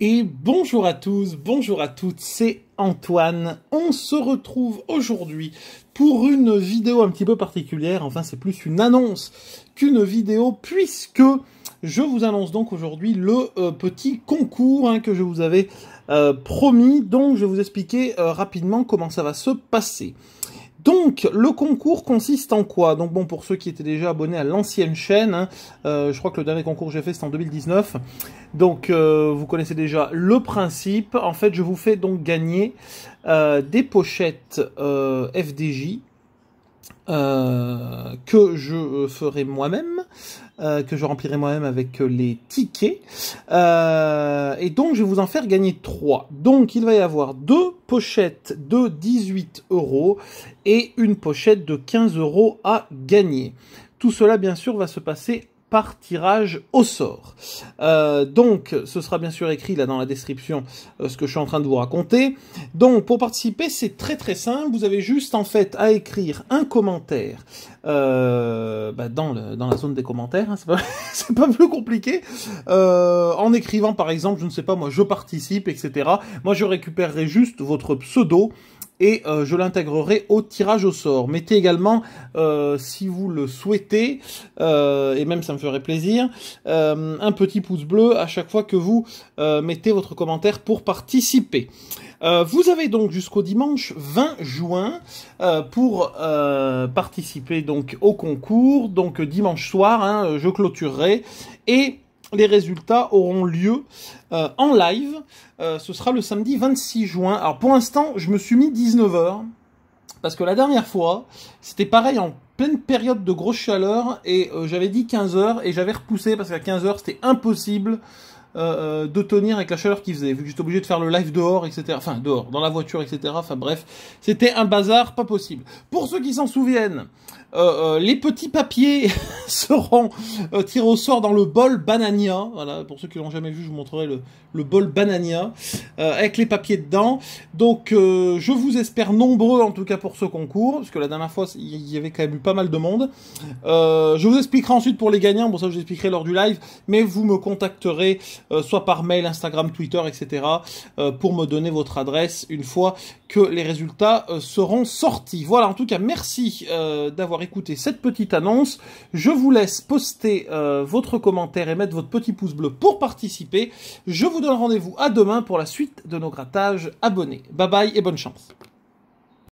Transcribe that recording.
Et bonjour à tous, bonjour à toutes, c'est Antoine. On se retrouve aujourd'hui pour une vidéo un petit peu particulière, enfin c'est plus une annonce qu'une vidéo, puisque je vous annonce donc aujourd'hui le euh, petit concours hein, que je vous avais euh, promis. Donc je vais vous expliquer euh, rapidement comment ça va se passer. Donc, le concours consiste en quoi Donc bon, pour ceux qui étaient déjà abonnés à l'ancienne chaîne, hein, euh, je crois que le dernier concours que j'ai fait, c'était en 2019. Donc, euh, vous connaissez déjà le principe. En fait, je vous fais donc gagner euh, des pochettes FDJ euh, que je euh, ferai moi-même, euh, que je remplirai moi-même avec les tickets. et donc, je vais vous en faire gagner 3. Donc, il va y avoir deux pochettes de 18 euros et une pochette de 15 euros à gagner. Tout cela, bien sûr, va se passer par tirage au sort. Euh, donc, ce sera bien sûr écrit là dans la description euh, ce que je suis en train de vous raconter. Donc, pour participer, c'est très très simple. Vous avez juste en fait à écrire un commentaire euh, bah, dans, dans la zone des commentaires. Hein, c'est pas, pas, plus compliqué. en écrivant par exemple, je ne sais pas moi, je participe, etc. Moi, je récupérerai juste votre pseudo et euh, je l'intégrerai au tirage au sort. Mettez également, euh, si vous le souhaitez, euh, et même ça me ferait plaisir, un petit pouce bleu à chaque fois que vous mettez votre commentaire pour participer. vous avez donc jusqu'au dimanche 20 juin pour participer donc au concours. Donc dimanche soir, hein, je clôturerai et les résultats auront lieu euh, en live. Euh, ce sera le samedi 26 juin. Alors pour l'instant, je me suis mis 19h. Parce que la dernière fois, c'était pareil en pleine période de grosse chaleur. Et euh, j'avais dit 15h et j'avais repoussé parce qu'à 15h, c'était impossible euh, euh, de tenir avec la chaleur qu'il faisait, vu que j'étais obligé de faire le live dehors, etc. Enfin, dehors, dans la voiture, etc. Enfin bref, c'était un bazar pas possible. Pour ceux qui s'en souviennent, euh, les petits papiers seront tirés au sort dans le bol Banania. Voilà, pour ceux qui l'ont jamais vu, je vous montrerai le, bol Banania avec les papiers dedans. Donc, je vous espère nombreux, en tout cas pour ce concours, parce que la dernière fois, il y avait quand même eu pas mal de monde. je vous expliquerai ensuite pour les gagnants, bon ça je vous expliquerai lors du live, mais vous me contacterez euh, soit par mail, Instagram, Twitter, etc., euh, pour me donner votre adresse une fois que les résultats euh, seront sortis. Voilà, en tout cas, merci d'avoir écouté cette petite annonce. Je vous laisse poster votre commentaire et mettre votre petit pouce bleu pour participer. Je vous donne rendez-vous à demain pour la suite de nos grattages abonnés. Bye bye et bonne chance.